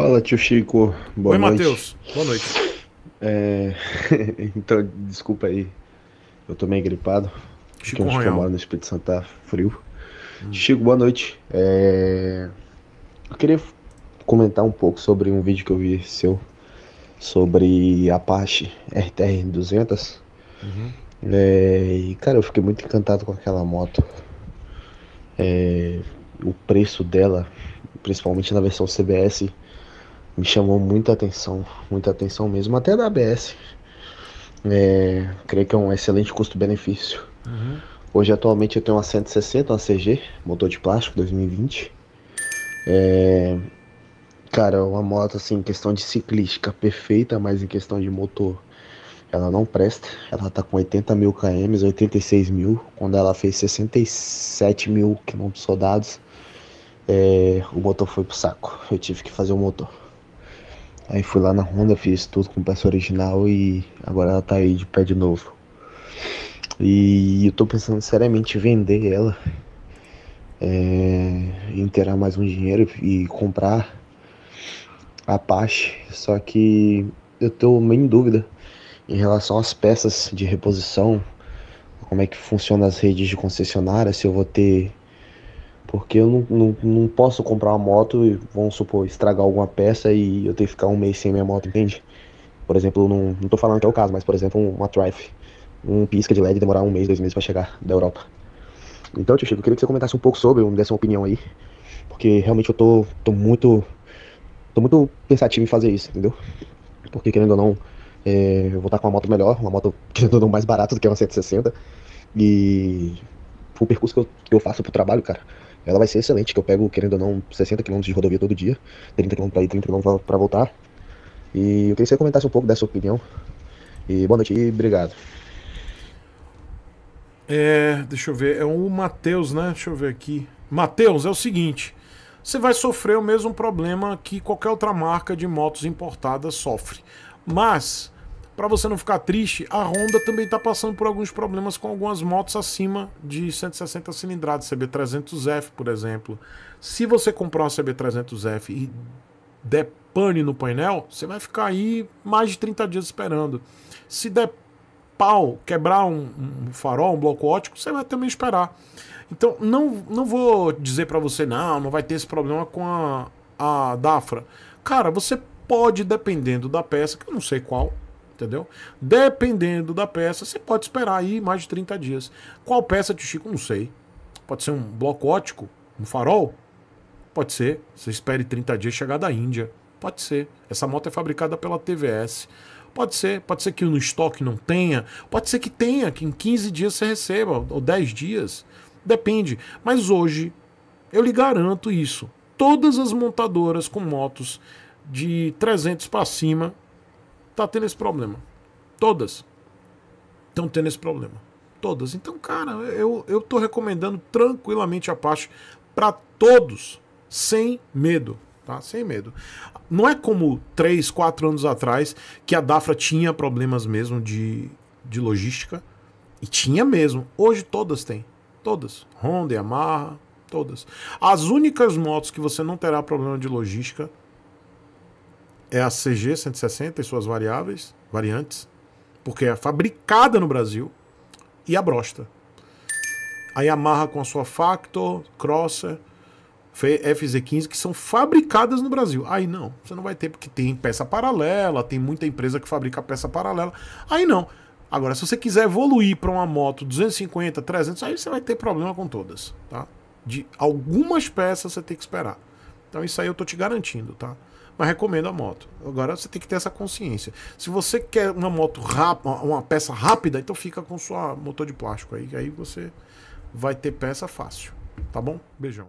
Fala, tio Chico. Boa Oi, noite. Matheus. Boa noite. É... então, desculpa aí. Eu tô meio gripado. Chico onde eu moro no Espírito Santo tá frio. Hum. Chico, boa noite. É... Eu queria comentar um pouco sobre um vídeo que eu vi seu sobre Apache RTR-200. Uhum. É... E, cara, eu fiquei muito encantado com aquela moto. É... O preço dela, principalmente na versão CBS, me chamou muita atenção, muita atenção mesmo, até da ABS. É, creio que é um excelente custo-benefício. Uhum. Hoje atualmente eu tenho uma 160, uma CG, motor de plástico 2020. É, cara, uma moto assim, em questão de ciclística perfeita, mas em questão de motor ela não presta. Ela tá com 80 mil km, 86 mil, quando ela fez 67 mil quilômetros rodados. É, o motor foi pro saco. Eu tive que fazer o motor. Aí fui lá na Honda, fiz tudo com peça original e agora ela tá aí de pé de novo. E eu tô pensando seriamente em vender ela, é, eh, inteirar mais um dinheiro e comprar a Apache. Só que eu tô meio em dúvida em relação às peças de reposição, como é que funciona as redes de concessionária, se eu vou ter porque eu não, não, não, posso comprar uma moto e, vamos supor, estragar alguma peça e eu ter que ficar um mês sem minha moto, entende? Por exemplo, não, não tô falando que é o caso, mas por exemplo, uma Trife, um pisca de LED demorar um mês, dois meses para chegar da Europa. Então, tio Chico, eu queria que você comentasse um pouco sobre, me desse uma opinião aí. Porque realmente eu tô, tô muito. tô muito pensativo em fazer isso, entendeu? Porque querendo ou não, é, eu vou estar com uma moto melhor, uma moto querendo ou não mais barata do que uma 160. E o percurso que eu, que eu faço pro trabalho, cara ela vai ser excelente, que eu pego, querendo ou não, 60 km de rodovia todo dia, 30 km para ir, 30 km para voltar. E eu queria que você comentasse um pouco dessa opinião. E boa noite e obrigado. É, deixa eu ver, é o Matheus, né? Deixa eu ver aqui. Matheus, é o seguinte, você vai sofrer o mesmo problema que qualquer outra marca de motos importadas sofre. Mas para você não ficar triste, a Honda também está passando por alguns problemas com algumas motos acima de 160 cilindradas, CB300F, por exemplo. Se você comprar uma CB300F e der pane no painel, você vai ficar aí mais de 30 dias esperando. Se der pau, quebrar um, um farol, um bloco ótico, você vai também esperar. Então, não, não vou dizer para você, não, não vai ter esse problema com a, a Dafra. Cara, você pode, dependendo da peça, que eu não sei qual, entendeu? Dependendo da peça, você pode esperar aí mais de 30 dias. Qual peça de Chico? Não sei. Pode ser um bloco ótico, um farol? Pode ser. Você espere 30 dias chegar da Índia. Pode ser. Essa moto é fabricada pela TVS. Pode ser, pode ser que no estoque não tenha, pode ser que tenha, que em 15 dias você receba, ou 10 dias. Depende. Mas hoje, eu lhe garanto isso. Todas as montadoras com motos de 300 para cima tá tendo esse problema. Todas estão tendo esse problema. Todas. Então, cara, eu, eu tô recomendando tranquilamente a Apache para todos, sem medo. Tá? Sem medo. Não é como 3, 4 anos atrás que a Dafra tinha problemas mesmo de, de logística. E tinha mesmo. Hoje todas têm. Todas. Honda, Yamaha, todas. As únicas motos que você não terá problema de logística é a CG 160 e suas variáveis, variantes, porque é fabricada no Brasil, e a brosta. Aí amarra com a sua Factor, Crosser, FZ15, que são fabricadas no Brasil. Aí não, você não vai ter, porque tem peça paralela, tem muita empresa que fabrica peça paralela. Aí não. Agora, se você quiser evoluir para uma moto 250, 300, aí você vai ter problema com todas, tá? De algumas peças você tem que esperar. Então isso aí eu tô te garantindo, tá? mas recomendo a moto. Agora você tem que ter essa consciência. Se você quer uma moto rápida, uma peça rápida, então fica com sua motor de plástico aí, aí você vai ter peça fácil, tá bom? Beijão.